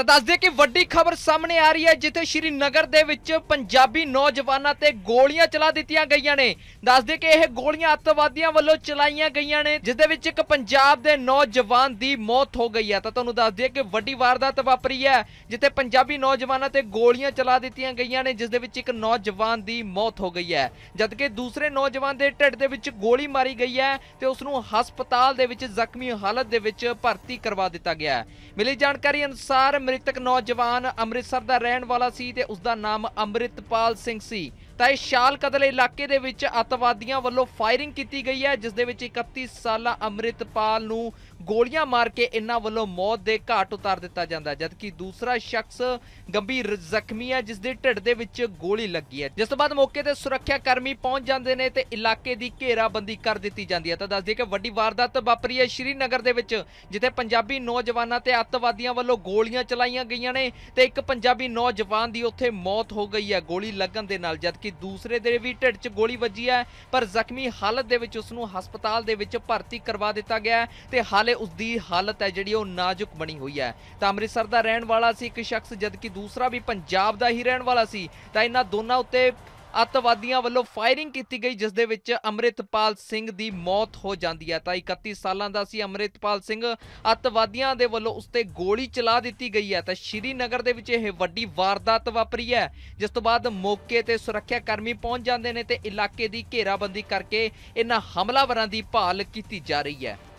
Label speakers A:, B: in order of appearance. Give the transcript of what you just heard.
A: ਤਾਂ ਦੱਸ ਦਈਏ ਕਿ ਵੱਡੀ ਖਬਰ ਸਾਹਮਣੇ ਆ ਰਹੀ ਹੈ ਜਿੱਥੇ ਸ਼੍ਰੀ ਨਗਰ ਦੇ ਵਿੱਚ ਪੰਜਾਬੀ ਨੌਜਵਾਨਾਂ ਤੇ ਗੋਲੀਆਂ ਚਲਾ ਦਿੱਤੀਆਂ ਗਈਆਂ ਨੇ ਦੱਸ ਦਈਏ ਕਿ ਇਹ ਗੋਲੀਆਂ ਅੱਤਵਾਦੀਆਂ ਵੱਲੋਂ ਚਲਾਈਆਂ ਗਈਆਂ ਨੇ ਜਿਸ ਦੇ ਵਿੱਚ ਇੱਕ ਪੰਜਾਬ ਦੇ ਨੌਜਵਾਨ ਦੀ ਮੌਤ ਹੋ ਗਈ ਹੈ ਤਾਂ ਤੁਹਾਨੂੰ ਦੱਸ ਦਈਏ ਕਿ ਵੱਡੀ ਵਾਰਦਾਤ ਵਾਪਰੀ ਹੈ ਜਿੱਥੇ ਪੰਜਾਬੀ ਨੌਜਵਾਨਾਂ ਤੇ ਗੋਲੀਆਂ ਚਲਾ ਦਿੱਤੀਆਂ ਗਈਆਂ ਨੇ ਜਿਸ ਦੇ ਵਿੱਚ ਇੱਕ ਨੌਜਵਾਨ ਦੀ ਮੌਤ ਹੋ ਗਈ ਹੈ ਜਦਕਿ ਦੂਸਰੇ ਨੌਜਵਾਨ ਦੇ ਢਿੱਡ ਦੇ ਵਿੱਚ ਗੋਲੀ ਮਾਰੀ ਗਈ ਹੈ ਤੇ ਉਸ ਨੂੰ ਹਸਪਤਾਲ ਦੇ ਵਿੱਚ ਜ਼ਖਮੀ ਹਾਲਤ ਦੇ ਵਿੱਚ ਭਰਤੀ ਕਰਵਾ ਦਿੱਤਾ ਗਿਆ ਹੈ ਮਿਲੀ ਜਾਣਕਾਰੀ ਅਨੁਸਾਰ ਮ੍ਰਿਤਕ ਨੌਜਵਾਨ ਅੰਮ੍ਰਿਤਸਰ ਦਾ ਰਹਿਣ ਵਾਲਾ ਸੀ ਤੇ ਉਸ ਦਾ ਨਾਮ ਅੰਮ੍ਰਿਤਪਾਲ ਸਿੰਘ ਸੀ ਤਾਂ ਇਹ ਸ਼ਾਲ ਕਦਲ ਇਲਾਕੇ ਦੇ ਵਿੱਚ ਅਤਵਾਦੀਆਂ ਵੱਲੋਂ ਫਾਇਰਿੰਗ ਕੀਤੀ ਗਈ ਹੈ ਜਿਸ ਦੇ ਵਿੱਚ 31 ਸਾਲਾ ਅਮਰਿਤਪਾਲ ਨੂੰ ਗੋਲੀਆਂ ਮਾਰ ਕੇ ਇਹਨਾਂ ਵੱਲੋਂ ਮੌਤ ਦੇ ਘਾਟ ਉਤਾਰ ਦਿੱਤਾ ਜਾਂਦਾ ਜਦਕਿ ਦੂਸਰਾ ਸ਼ਖਸ ਗੰਭੀਰ ਜ਼ਖਮੀ ਹੈ ਜਿਸ ਦੇ ਢਿੱਡ ਦੇ ਵਿੱਚ ਗੋਲੀ ਲੱਗੀ ਹੈ ਜਿਸ ਤੋਂ ਬਾਅਦ ਮੌਕੇ ਤੇ ਸੁਰੱਖਿਆ ਕਰਮੀ ਪਹੁੰਚ ਜਾਂਦੇ ਨੇ ਤੇ ਇਲਾਕੇ ਦੀ ਘੇਰਾਬੰਦੀ ਕਰ ਦਿੱਤੀ ਜਾਂਦੀ ਹੈ ਤਾਂ ਦੱਸ ਦਈਏ ਕਿ ਵੱਡੀ ਵਾਰਦਾਤ ਵਾਪਰੀ ਹੈ ਸ਼੍ਰੀਨਗਰ ਦੇ ਵਿੱਚ ਜਿੱਥੇ ਪੰਜਾਬੀ ਨੌਜਵਾਨਾਂ ਤੇ ਅੱਤਵਾਦੀਆਂ ਵੱਲੋਂ ਗੋਲੀਆਂ ਚਲਾਈਆਂ ਗਈਆਂ ਨੇ ਤੇ ਇੱਕ ਪੰਜਾਬੀ ਨੌਜਵਾਨ ਦੀ ਉੱਥੇ ਮੌਤ ਹੋ ਗਈ ਹੈ ਗੋਲੀ ਲੱਗਣ ਦੇ ਨਾਲ ਜਦਕਿ ਜਦਕਿ ਦੂਸਰੇ ਦੇ ਵੀ ਢਿੱਡ 'ਚ ਗੋਲੀ ਵੱਜੀ ਹੈ ਪਰ ਜ਼ਖਮੀ ਹਾਲਤ ਦੇ ਵਿੱਚ ਉਸ ਨੂੰ ਹਸਪਤਾਲ ਦੇ ਵਿੱਚ ਭਰਤੀ ਕਰਵਾ ਦਿੱਤਾ ਗਿਆ ਤੇ ਹਾਲੇ ਉਸ ਦੀ ਹਾਲਤ ਹੈ ਜਿਹੜੀ ਉਹ ਨਾਜ਼ੁਕ ਬਣੀ ਹੋਈ ਹੈ ਤਾਂ ਅੰਮ੍ਰਿਤਸਰ ਦਾ ਰਹਿਣ ਵਾਲਾ ਸੀ ਇੱਕ ਸ਼ਖਸ ਜਦਕਿ ਦੂਸਰਾ ਵੀ ਪੰਜਾਬ ਦਾ ਹੀ ਰਹਿਣ ਵਾਲਾ ਸੀ ਤਾਂ ਇਹਨਾਂ ਦੋਨਾਂ ਉੱਤੇ ਅੱਤਵਾਦੀਆਂ ਵੱਲੋਂ ਫਾਇਰਿੰਗ ਕੀਤੀ ਗਈ ਜਿਸ ਦੇ ਵਿੱਚ ਅਮਰਿਤਪਾਲ ਸਿੰਘ ਦੀ ਮੌਤ ਹੋ ਜਾਂਦੀ ਹੈ ਤਾਂ 31 ਸਾਲਾਂ ਦਾ ਸੀ ਅਮਰਿਤਪਾਲ ਸਿੰਘ ਅੱਤਵਾਦੀਆਂ ਦੇ ਵੱਲੋਂ ਉਸ ਤੇ ਗੋਲੀ ਚਲਾ ਦਿੱਤੀ ਗਈ ਹੈ ਤਾਂ ਸ਼੍ਰੀਨਗਰ ਦੇ ਵਿੱਚ ਇਹ ਵੱਡੀ ਵਾਰਦਾਤ ਵਾਪਰੀ ਹੈ ਜਿਸ ਤੋਂ ਬਾਅਦ ਮੌਕੇ ਤੇ ਸੁਰੱਖਿਆ ਕਰਮੀ ਪਹੁੰਚ ਜਾਂਦੇ ਨੇ ਤੇ ਇਲਾਕੇ ਦੀ ਘੇਰਾਬੰਦੀ ਕਰਕੇ ਇਹਨਾਂ ਹਮਲਾਵਰਾਂ ਦੀ ਭਾਲ ਕੀਤੀ ਜਾ ਰਹੀ ਹੈ